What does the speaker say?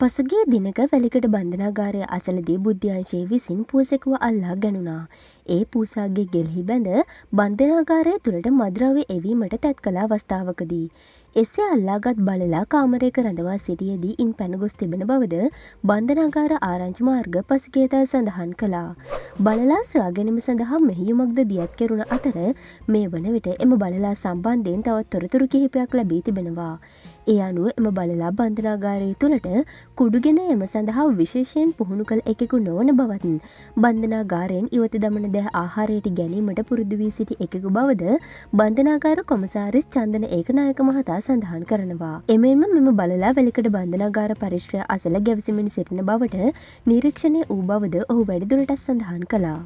පසුගේ දිනක වැලිකට බන්ධනාගාරය අසලදී බුද්ධ්‍යංශයේ විසින් පුවසෙකුව අල්ලා ගැනුණා. ඒ පූසාගේ ගෙල්හි බැඳ බන්ධනාගාරය තුළට මද්‍රාව එවීමට තැත් කලා අවස්ථාවකදී. එසේ අල්ලාගත් බලලා කාමරයක රඳවා සිටියදී ඉන් පැනගොස් තිබෙන බවද බන්ධනාගාර ආරංචි මාර්ග පසුගේදා සඳහන් කළා. බලලා සොයාගැනීම සඳහා මෙහියුමක්ද දියත් කෙරුණ අතර මේ වන විට එම බලලා සම්බන්ධයෙන් තවත් තොරතුරු කිහිපයක් ලැබී තිබෙනවා. ඒ අනුව එම බලලා බන්ධනාගාරය තුළට කුඩුගෙන එම සඳහා විශේෂයෙන් පුහුණු කළ එකෙකු නොවන බවත් බන්ධනාගාරයෙන් ඉවත දමන ආහාරයට ගැනීමට පුරුදු වී සිටි එකකු බවද බන්ධනාගාර කොමසාරිස් චන්දන ඒකනායක මහතා සඳහන් කරනවා. එමෙන්ම මෙම බලලා වැලිකට බන්ධනාගාර පරිශ්‍රය අසල ගැවසිමින් සිටින බවට නිරීක්ෂණය වූ බවද ඔහු වැඩිදුරටත් සඳහන් කලා.